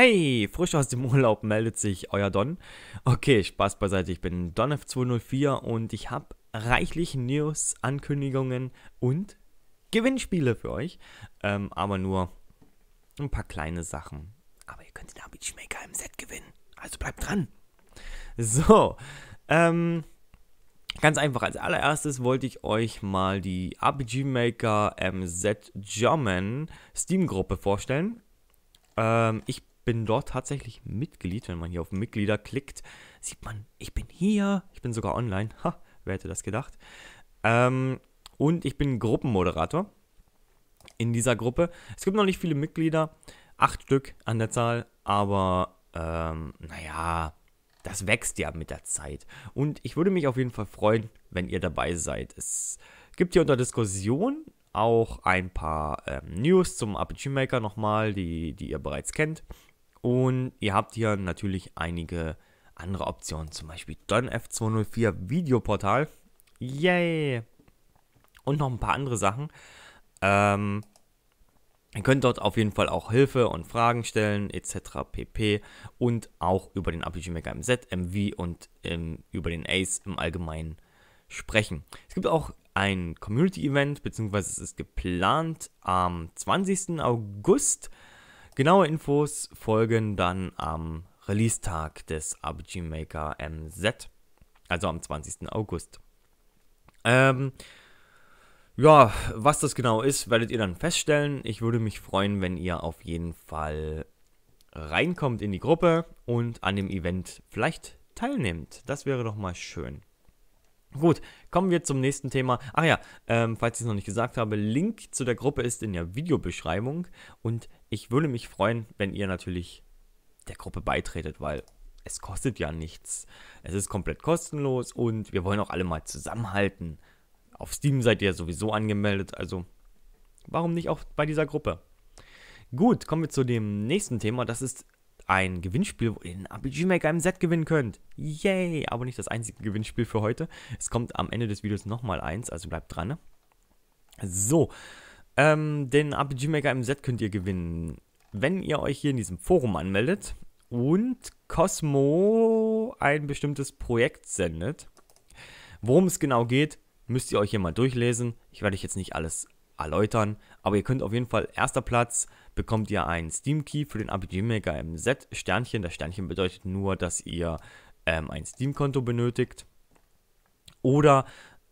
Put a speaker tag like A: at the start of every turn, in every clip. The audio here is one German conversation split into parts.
A: Hey, frisch aus dem Urlaub meldet sich euer Don. Okay, Spaß beiseite, ich bin DonF204 und ich habe reichlich News, Ankündigungen und Gewinnspiele für euch. Ähm, aber nur ein paar kleine Sachen. Aber ihr könnt den Abitschmaker im Set gewinnen. Also bleibt dran. So, ähm, Ganz einfach, als allererstes wollte ich euch mal die RPG Maker MZ German Steam Gruppe vorstellen. Ähm, ich bin dort tatsächlich Mitglied. Wenn man hier auf Mitglieder klickt, sieht man, ich bin hier. Ich bin sogar online. Ha, wer hätte das gedacht? Ähm, und ich bin Gruppenmoderator in dieser Gruppe. Es gibt noch nicht viele Mitglieder, acht Stück an der Zahl, aber ähm, naja, das wächst ja mit der Zeit. Und ich würde mich auf jeden Fall freuen, wenn ihr dabei seid. Es gibt hier unter Diskussion auch ein paar ähm, News zum RPG Maker nochmal, die, die ihr bereits kennt. Und ihr habt hier natürlich einige andere Optionen, zum Beispiel Don F204 Videoportal. Yay! Und noch ein paar andere Sachen. Ähm, ihr könnt dort auf jeden Fall auch Hilfe und Fragen stellen, etc. pp. Und auch über den RPG Maker MZ, MV und ähm, über den Ace im Allgemeinen sprechen. Es gibt auch ein Community-Event, beziehungsweise es ist geplant am 20. August. Genaue Infos folgen dann am Release-Tag des RPG Maker MZ, also am 20. August. Ähm, ja, was das genau ist, werdet ihr dann feststellen. Ich würde mich freuen, wenn ihr auf jeden Fall reinkommt in die Gruppe und an dem Event vielleicht teilnehmt. Das wäre doch mal schön. Gut, kommen wir zum nächsten Thema. Ach ja, ähm, falls ich es noch nicht gesagt habe, Link zu der Gruppe ist in der Videobeschreibung und ich würde mich freuen, wenn ihr natürlich der Gruppe beitretet, weil es kostet ja nichts. Es ist komplett kostenlos und wir wollen auch alle mal zusammenhalten. Auf Steam seid ihr ja sowieso angemeldet, also warum nicht auch bei dieser Gruppe? Gut, kommen wir zu dem nächsten Thema. Das ist ein Gewinnspiel, wo ihr den RPG Maker MZ gewinnen könnt. Yay! Aber nicht das einzige Gewinnspiel für heute. Es kommt am Ende des Videos nochmal eins, also bleibt dran. Ne? So, ähm, den RPG Maker MZ könnt ihr gewinnen, wenn ihr euch hier in diesem Forum anmeldet und Cosmo ein bestimmtes Projekt sendet. Worum es genau geht, müsst ihr euch hier mal durchlesen. Ich werde euch jetzt nicht alles erläutern, aber ihr könnt auf jeden Fall erster Platz bekommt ihr einen Steam Key für den RPG Maker MZ Sternchen. Das Sternchen bedeutet nur, dass ihr ähm, ein Steam Konto benötigt. Oder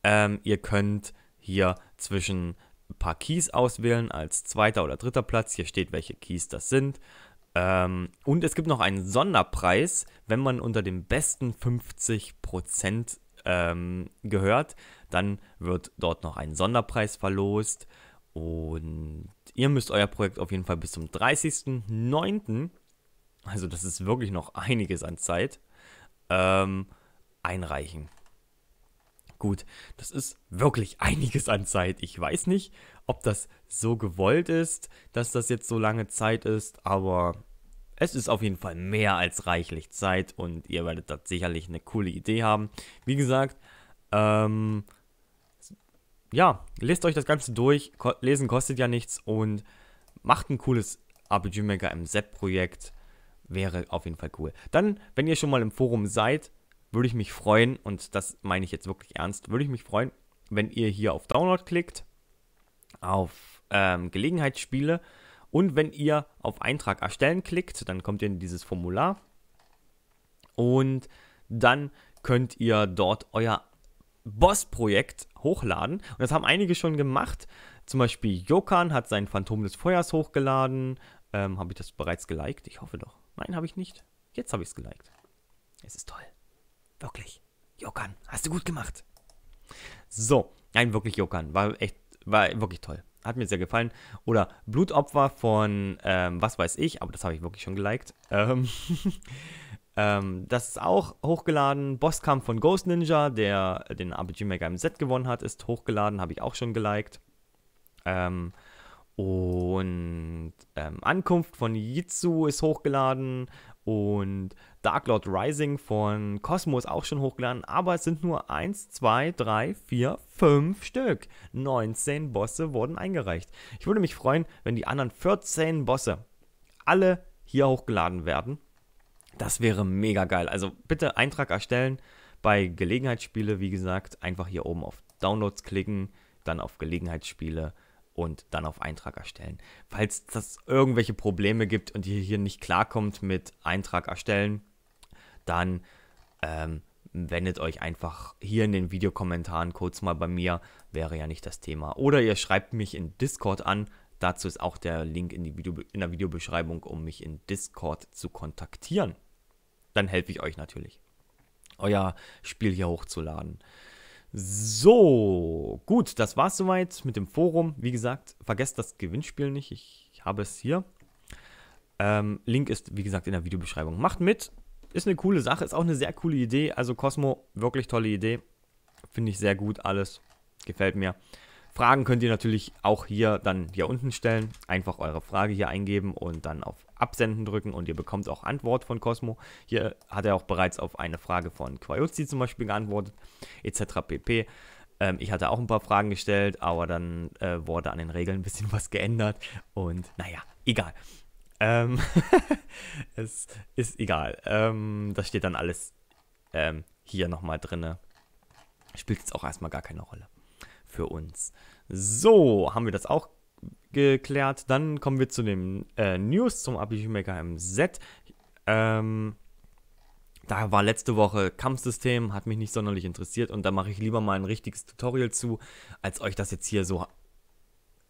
A: ähm, ihr könnt hier zwischen ein paar Keys auswählen als zweiter oder dritter Platz. Hier steht, welche Keys das sind. Ähm, und es gibt noch einen Sonderpreis, wenn man unter den besten 50% ähm, gehört. Dann wird dort noch ein Sonderpreis verlost. Und ihr müsst euer Projekt auf jeden Fall bis zum 30.09., also das ist wirklich noch einiges an Zeit, ähm, einreichen. Gut, das ist wirklich einiges an Zeit. Ich weiß nicht, ob das so gewollt ist, dass das jetzt so lange Zeit ist, aber es ist auf jeden Fall mehr als reichlich Zeit und ihr werdet da sicherlich eine coole Idee haben. Wie gesagt, ähm, ja, lest euch das Ganze durch. Ko lesen kostet ja nichts und macht ein cooles RPG Maker im Sepp-Projekt. Wäre auf jeden Fall cool. Dann, wenn ihr schon mal im Forum seid, würde ich mich freuen, und das meine ich jetzt wirklich ernst, würde ich mich freuen, wenn ihr hier auf Download klickt, auf ähm, Gelegenheitsspiele und wenn ihr auf Eintrag erstellen klickt, dann kommt ihr in dieses Formular und dann könnt ihr dort euer Boss-Projekt hochladen. Und das haben einige schon gemacht. Zum Beispiel Jokan hat sein Phantom des Feuers hochgeladen. Ähm, habe ich das bereits geliked? Ich hoffe doch. Nein, habe ich nicht. Jetzt habe ich es geliked. Es ist toll. Wirklich. Jokan, hast du gut gemacht. So, nein, wirklich Jokan. War echt, war wirklich toll. Hat mir sehr gefallen. Oder Blutopfer von, ähm, was weiß ich, aber das habe ich wirklich schon geliked. Ähm, ähm, das ist auch hochgeladen. Bosskampf von Ghost Ninja, der den RPG Maker im Set gewonnen hat, ist hochgeladen. Habe ich auch schon geliked. Ähm, und ähm, Ankunft von Jitsu ist hochgeladen und Dark Lord Rising von Cosmo ist auch schon hochgeladen, aber es sind nur 1, 2, 3, 4, 5 Stück. 19 Bosse wurden eingereicht. Ich würde mich freuen, wenn die anderen 14 Bosse alle hier hochgeladen werden. Das wäre mega geil. Also bitte Eintrag erstellen. Bei Gelegenheitsspiele, wie gesagt, einfach hier oben auf Downloads klicken, dann auf Gelegenheitsspiele und dann auf Eintrag erstellen. Falls das irgendwelche Probleme gibt und ihr hier nicht klarkommt mit Eintrag erstellen, dann ähm, wendet euch einfach hier in den Videokommentaren kurz mal bei mir, wäre ja nicht das Thema. Oder ihr schreibt mich in Discord an, dazu ist auch der Link in, die Video, in der Videobeschreibung, um mich in Discord zu kontaktieren. Dann helfe ich euch natürlich, euer Spiel hier hochzuladen. So, gut, das war's soweit mit dem Forum. Wie gesagt, vergesst das Gewinnspiel nicht. Ich, habe es hier. Ähm, Link ist, wie gesagt, in der Videobeschreibung. Macht mit. Ist eine coole Sache, ist auch eine sehr coole Idee. Also Cosmo, wirklich tolle Idee. Finde ich sehr gut alles. Gefällt mir. Fragen könnt ihr natürlich auch hier dann hier unten stellen. Einfach eure Frage hier eingeben und dann auf Absenden drücken und ihr bekommt auch Antwort von Cosmo. Hier hat er auch bereits auf eine Frage von Quayuzzi zum Beispiel geantwortet, etc. pp. Ähm, ich hatte auch ein paar Fragen gestellt, aber dann äh, wurde an den Regeln ein bisschen was geändert und naja, egal. Ähm, es ist egal. Ähm, das steht dann alles ähm, hier nochmal drin. Spielt jetzt auch erstmal gar keine Rolle für uns. So, haben wir das auch geklärt. Dann kommen wir zu den äh, News zum RPG Maker MZ. Ähm, da war letzte Woche Kampfsystem, hat mich nicht sonderlich interessiert und da mache ich lieber mal ein richtiges Tutorial zu, als euch das jetzt hier so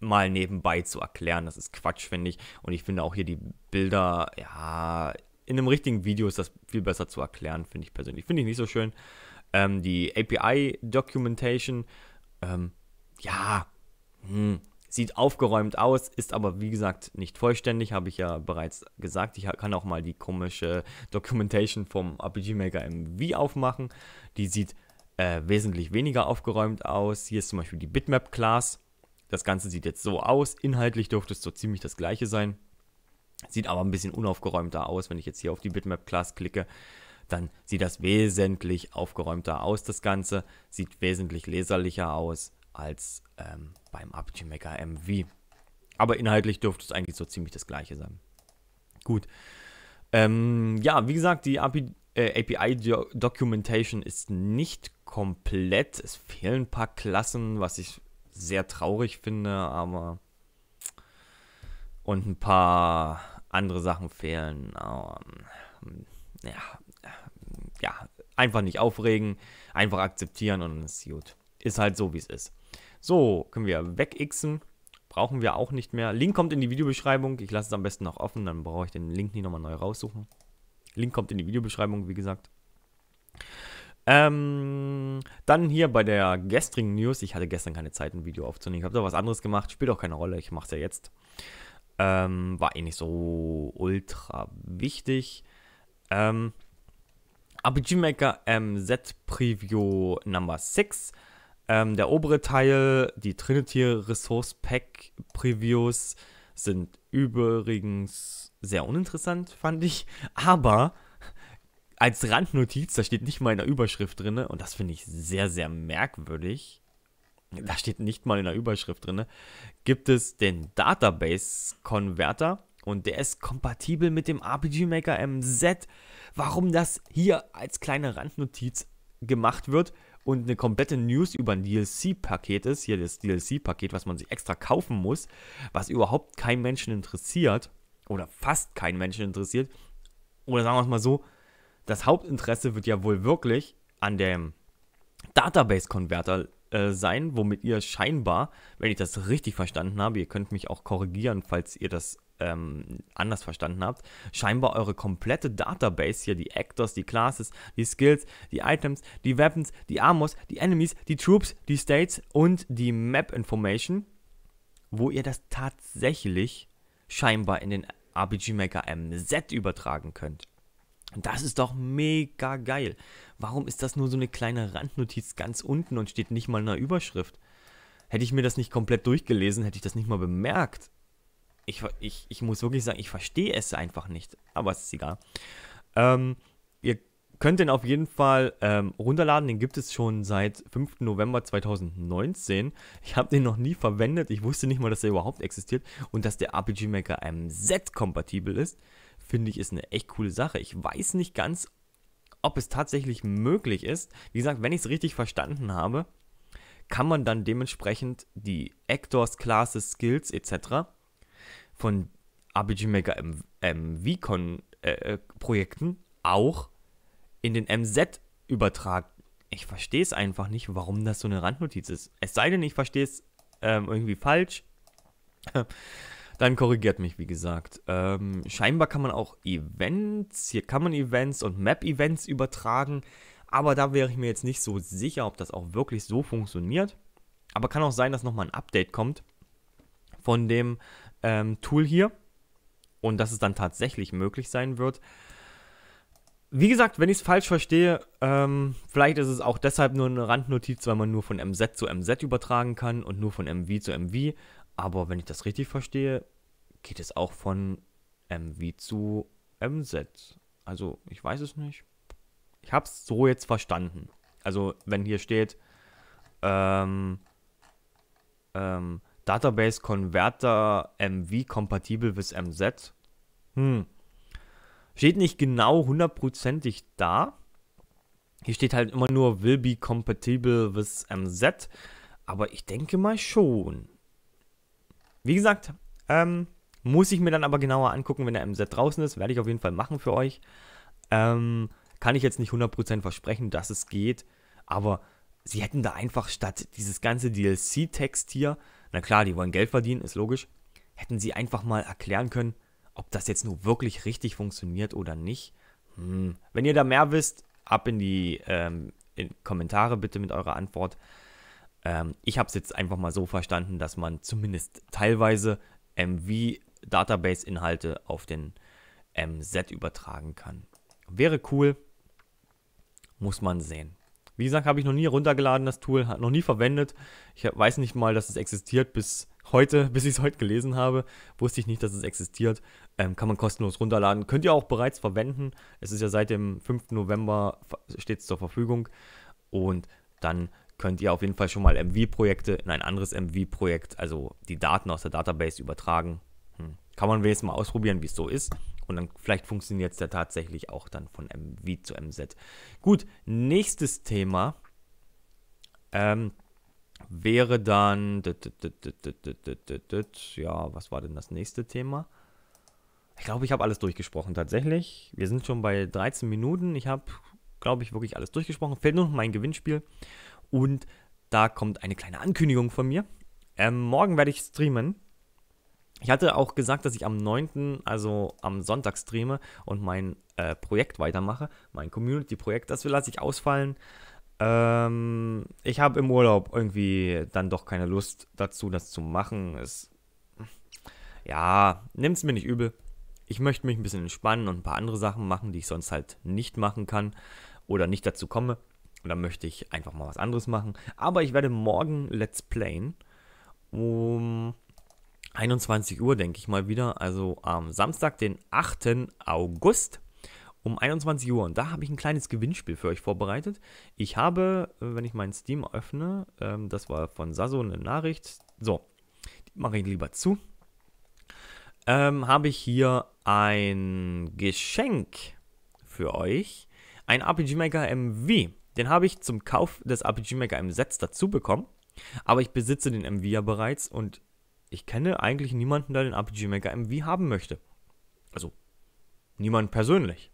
A: mal nebenbei zu erklären. Das ist Quatsch, finde ich. Und ich finde auch hier die Bilder, ja, in einem richtigen Video ist das viel besser zu erklären, finde ich persönlich. Finde ich nicht so schön. Ähm, die API-Documentation ähm, ja, hm, sieht aufgeräumt aus, ist aber wie gesagt nicht vollständig, habe ich ja bereits gesagt. Ich kann auch mal die komische Documentation vom RPG Maker MV aufmachen. Die sieht äh, wesentlich weniger aufgeräumt aus. Hier ist zum Beispiel die Bitmap Class. Das Ganze sieht jetzt so aus. Inhaltlich dürfte es so ziemlich das gleiche sein. Sieht aber ein bisschen unaufgeräumter aus, wenn ich jetzt hier auf die Bitmap Class klicke dann sieht das wesentlich aufgeräumter aus, das Ganze. Sieht wesentlich leserlicher aus als ähm, beim Abtumaker MV. Aber inhaltlich dürfte es eigentlich so ziemlich das gleiche sein. Gut. Ähm, ja, wie gesagt, die API, äh, API Documentation ist nicht komplett. Es fehlen ein paar Klassen, was ich sehr traurig finde, aber. Und ein paar andere Sachen fehlen. Aber, ähm, ja, ja, einfach nicht aufregen, einfach akzeptieren und es ist gut. Ist halt so, wie es ist. So, können wir wegixen. Brauchen wir auch nicht mehr. Link kommt in die Videobeschreibung. Ich lasse es am besten noch offen, dann brauche ich den Link nicht nochmal neu raussuchen. Link kommt in die Videobeschreibung, wie gesagt. Ähm, dann hier bei der gestrigen News. Ich hatte gestern keine Zeit, ein Video aufzunehmen. Ich habe da was anderes gemacht. Spielt auch keine Rolle. Ich mache es ja jetzt. Ähm, war eh nicht so ultra wichtig. Ähm, RPG Maker MZ Preview Number 6. Ähm, der obere Teil, die Trinity Resource Pack Previews, sind übrigens sehr uninteressant, fand ich. Aber als Randnotiz, da steht nicht mal in der Überschrift drin, und das finde ich sehr, sehr merkwürdig. Da steht nicht mal in der Überschrift drin. Gibt es den Database Converter? und der ist kompatibel mit dem RPG Maker MZ. Warum das hier als kleine Randnotiz gemacht wird und eine komplette News über ein DLC-Paket ist, hier das DLC-Paket, was man sich extra kaufen muss, was überhaupt keinen Menschen interessiert oder fast keinen Menschen interessiert. Oder sagen wir es mal so, das Hauptinteresse wird ja wohl wirklich an dem Database-Converter äh, sein, womit ihr scheinbar, wenn ich das richtig verstanden habe, ihr könnt mich auch korrigieren, falls ihr das ähm, anders verstanden habt, scheinbar eure komplette Database hier, die Actors, die Classes, die Skills, die Items, die Weapons, die Armors, die Enemies, die Troops, die States und die Map Information, wo ihr das tatsächlich scheinbar in den RPG Maker MZ übertragen könnt. Das ist doch mega geil. Warum ist das nur so eine kleine Randnotiz ganz unten und steht nicht mal in der Überschrift? Hätte ich mir das nicht komplett durchgelesen, hätte ich das nicht mal bemerkt ich, ich, ich muss wirklich sagen, ich verstehe es einfach nicht. Aber es ist egal. Ähm, ihr könnt den auf jeden Fall ähm, runterladen. Den gibt es schon seit 5. November 2019. Ich habe den noch nie verwendet. Ich wusste nicht mal, dass der überhaupt existiert. Und dass der RPG Maker einem set kompatibel ist, finde ich, ist eine echt coole Sache. Ich weiß nicht ganz, ob es tatsächlich möglich ist. Wie gesagt, wenn ich es richtig verstanden habe, kann man dann dementsprechend die Actors, Classes, Skills etc von RPG Maker MV-Projekten ähm, ähm, äh, äh auch in den MZ übertragen. Ich verstehe es einfach nicht, warum das so eine Randnotiz ist. Es sei denn, ich verstehe es ähm, irgendwie falsch. Dann korrigiert mich, wie gesagt. Ähm, scheinbar kann man auch Events, hier kann man Events und Map-Events übertragen, aber da wäre ich mir jetzt nicht so sicher, ob das auch wirklich so funktioniert. Aber kann auch sein, dass nochmal ein Update kommt von dem ähm, Tool hier und dass es dann tatsächlich möglich sein wird. Wie gesagt, wenn ich es falsch verstehe, ähm, vielleicht ist es auch deshalb nur eine Randnotiz, weil man nur von MZ zu MZ übertragen kann und nur von MV zu MV. Aber wenn ich das richtig verstehe, geht es auch von MV zu MZ. Also, ich weiß es nicht. Ich habe es so jetzt verstanden. Also, wenn hier steht, ähm, ähm, Database Converter MV kompatibel bis MZ. Hm. Steht nicht genau hundertprozentig da. Hier steht halt immer nur will be compatible with MZ. Aber ich denke mal schon. Wie gesagt, ähm, muss ich mir dann aber genauer angucken, wenn der MZ draußen ist. Werde ich auf jeden Fall machen für euch. Ähm, kann ich jetzt nicht 100% versprechen, dass es geht. Aber sie hätten da einfach statt dieses ganze DLC-Text hier na klar, die wollen Geld verdienen, ist logisch. Hätten sie einfach mal erklären können, ob das jetzt nur wirklich richtig funktioniert oder nicht. Hm. Wenn ihr da mehr wisst, ab in die ähm, in Kommentare bitte mit eurer Antwort. Ähm, ich habe es jetzt einfach mal so verstanden, dass man zumindest teilweise MV-Database-Inhalte ähm, auf den MZ ähm, übertragen kann. Wäre cool, muss man sehen. Wie gesagt, habe ich noch nie runtergeladen, das Tool, noch nie verwendet. Ich weiß nicht mal, dass es existiert bis heute, bis ich es heute gelesen habe. Wusste ich nicht, dass es existiert. Ähm, kann man kostenlos runterladen. Könnt ihr auch bereits verwenden. Es ist ja seit dem 5. November stets zur Verfügung. Und dann könnt ihr auf jeden Fall schon mal MV-Projekte in ein anderes MV-Projekt, also die Daten aus der Database übertragen. Hm. Kann man wenigstens mal ausprobieren, wie es so ist. Und dann vielleicht funktioniert es ja tatsächlich auch dann von MV zu MZ. Gut, nächstes Thema ähm, wäre dann. Ja, was war denn das nächste Thema? Ich glaube, ich habe alles durchgesprochen tatsächlich. Wir sind schon bei 13 Minuten. Ich habe, glaube ich, wirklich alles durchgesprochen. Fällt nur noch mein Gewinnspiel. Und da kommt eine kleine Ankündigung von mir. Ähm, morgen werde ich streamen. Ich hatte auch gesagt, dass ich am 9., also am Sonntag streame und mein äh, Projekt weitermache, mein Community-Projekt, das lasse ich ausfallen. Ähm, ich habe im Urlaub irgendwie dann doch keine Lust dazu, das zu machen. Es, ja, es mir nicht übel. Ich möchte mich ein bisschen entspannen und ein paar andere Sachen machen, die ich sonst halt nicht machen kann oder nicht dazu komme. Und dann möchte ich einfach mal was anderes machen. Aber ich werde morgen Let's Playen. Um, 21 Uhr, denke ich mal wieder, also am Samstag, den 8. August um 21 Uhr. Und da habe ich ein kleines Gewinnspiel für euch vorbereitet. Ich habe, äh, wenn ich meinen Steam öffne, ähm, das war von Sasso eine Nachricht. So, die mache ich lieber zu. Ähm, habe ich hier ein Geschenk für euch. Ein RPG Maker MV. Den habe ich zum Kauf des RPG Maker M-Sets dazu bekommen. Aber ich besitze den MV ja bereits und ich kenne eigentlich niemanden, der den RPG Maker MV haben möchte. Also, niemand persönlich.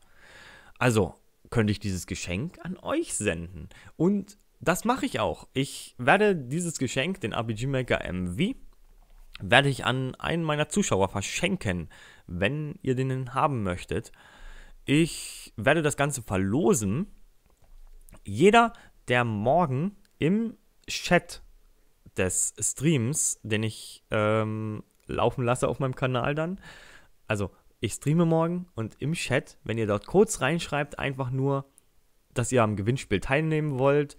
A: Also, könnte ich dieses Geschenk an euch senden. Und das mache ich auch. Ich werde dieses Geschenk, den RPG Maker MV, werde ich an einen meiner Zuschauer verschenken, wenn ihr den haben möchtet. Ich werde das Ganze verlosen. Jeder, der morgen im Chat des Streams, den ich ähm, laufen lasse auf meinem Kanal dann. Also ich streame morgen und im Chat, wenn ihr dort kurz reinschreibt, einfach nur, dass ihr am Gewinnspiel teilnehmen wollt.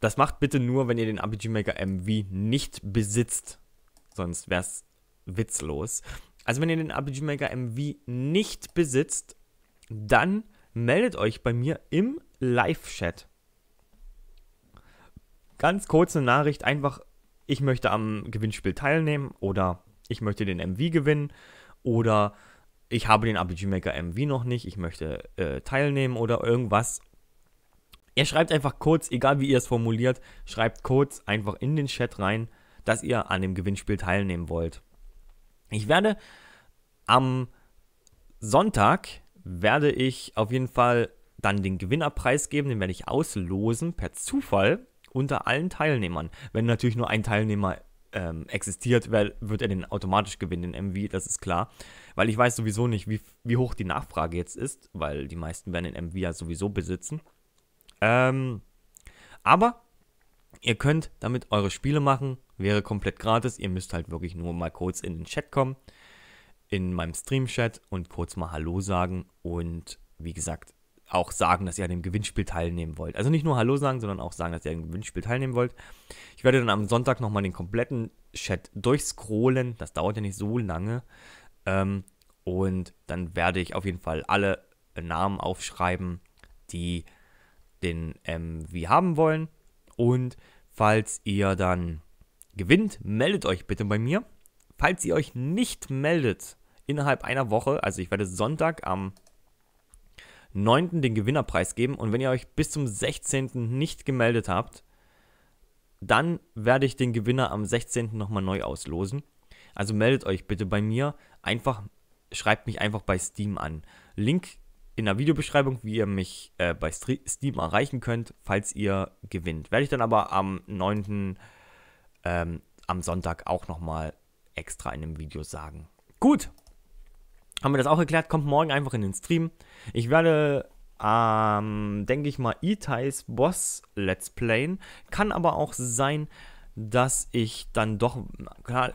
A: Das macht bitte nur, wenn ihr den RPG Maker MV nicht besitzt. Sonst wäre es witzlos. Also wenn ihr den RPG Maker MV nicht besitzt, dann meldet euch bei mir im Live-Chat ganz kurze Nachricht, einfach, ich möchte am Gewinnspiel teilnehmen oder ich möchte den MV gewinnen oder ich habe den RPG Maker MV noch nicht, ich möchte äh, teilnehmen oder irgendwas. Ihr schreibt einfach kurz, egal wie ihr es formuliert, schreibt kurz einfach in den Chat rein, dass ihr an dem Gewinnspiel teilnehmen wollt. Ich werde am Sonntag werde ich auf jeden Fall dann den Gewinnerpreis geben, den werde ich auslosen per Zufall unter allen Teilnehmern. Wenn natürlich nur ein Teilnehmer ähm, existiert, wird er den automatisch gewinnen, den MV, das ist klar. Weil ich weiß sowieso nicht, wie, wie hoch die Nachfrage jetzt ist, weil die meisten werden den MV ja sowieso besitzen. Ähm, aber ihr könnt damit eure Spiele machen, wäre komplett gratis. Ihr müsst halt wirklich nur mal kurz in den Chat kommen, in meinem Stream-Chat und kurz mal Hallo sagen und wie gesagt, auch sagen, dass ihr an dem Gewinnspiel teilnehmen wollt. Also nicht nur Hallo sagen, sondern auch sagen, dass ihr an dem Gewinnspiel teilnehmen wollt. Ich werde dann am Sonntag nochmal den kompletten Chat durchscrollen. Das dauert ja nicht so lange. Ähm, und dann werde ich auf jeden Fall alle Namen aufschreiben, die den MV ähm, haben wollen. Und falls ihr dann gewinnt, meldet euch bitte bei mir. Falls ihr euch nicht meldet innerhalb einer Woche, also ich werde Sonntag am 9. den Gewinnerpreis geben. Und wenn ihr euch bis zum 16. nicht gemeldet habt, dann werde ich den Gewinner am 16. nochmal neu auslosen. Also meldet euch bitte bei mir. Einfach schreibt mich einfach bei Steam an. Link in der Videobeschreibung, wie ihr mich äh, bei Steam erreichen könnt, falls ihr gewinnt. Werde ich dann aber am 9. Ähm, am Sonntag auch nochmal extra in einem Video sagen. Gut, haben wir das auch erklärt, Kommt morgen einfach in den Stream. Ich werde, ähm, denke ich mal, Itai's Boss Let's Playen. Kann aber auch sein, dass ich dann doch ein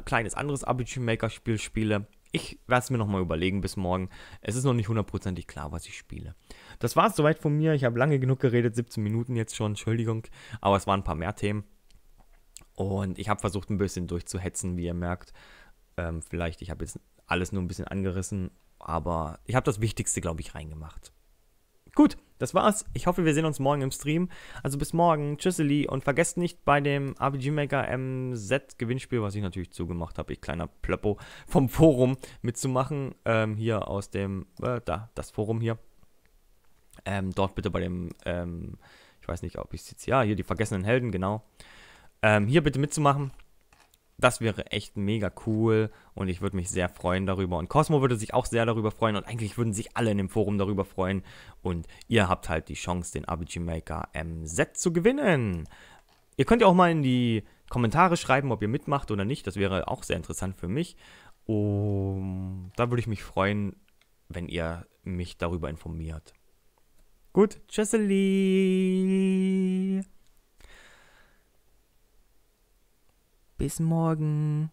A: kleines anderes RPG Maker Spiel spiele. Ich werde es mir nochmal überlegen bis morgen. Es ist noch nicht hundertprozentig klar, was ich spiele. Das war es soweit von mir. Ich habe lange genug geredet, 17 Minuten jetzt schon, Entschuldigung. Aber es waren ein paar mehr Themen. Und ich habe versucht, ein bisschen durchzuhetzen, wie ihr merkt. Ähm, vielleicht, ich habe jetzt alles nur ein bisschen angerissen, aber ich habe das Wichtigste, glaube ich, reingemacht. Gut, das war's. Ich hoffe, wir sehen uns morgen im Stream. Also bis morgen. Tschüsseli. Und vergesst nicht bei dem RPG Maker MZ Gewinnspiel, was ich natürlich zugemacht habe, ich kleiner Plöppo, vom Forum mitzumachen. Ähm, hier aus dem, äh, da, das Forum hier. Ähm, dort bitte bei dem, ähm, ich weiß nicht, ob ich es jetzt, ja, hier die vergessenen Helden, genau. Ähm, hier bitte mitzumachen. Das wäre echt mega cool und ich würde mich sehr freuen darüber. Und Cosmo würde sich auch sehr darüber freuen und eigentlich würden sich alle in dem Forum darüber freuen. Und ihr habt halt die Chance, den Abiji Maker MZ zu gewinnen. Ihr könnt ja auch mal in die Kommentare schreiben, ob ihr mitmacht oder nicht. Das wäre auch sehr interessant für mich. Um, da würde ich mich freuen, wenn ihr mich darüber informiert. Gut, tschüsseli! Bis morgen.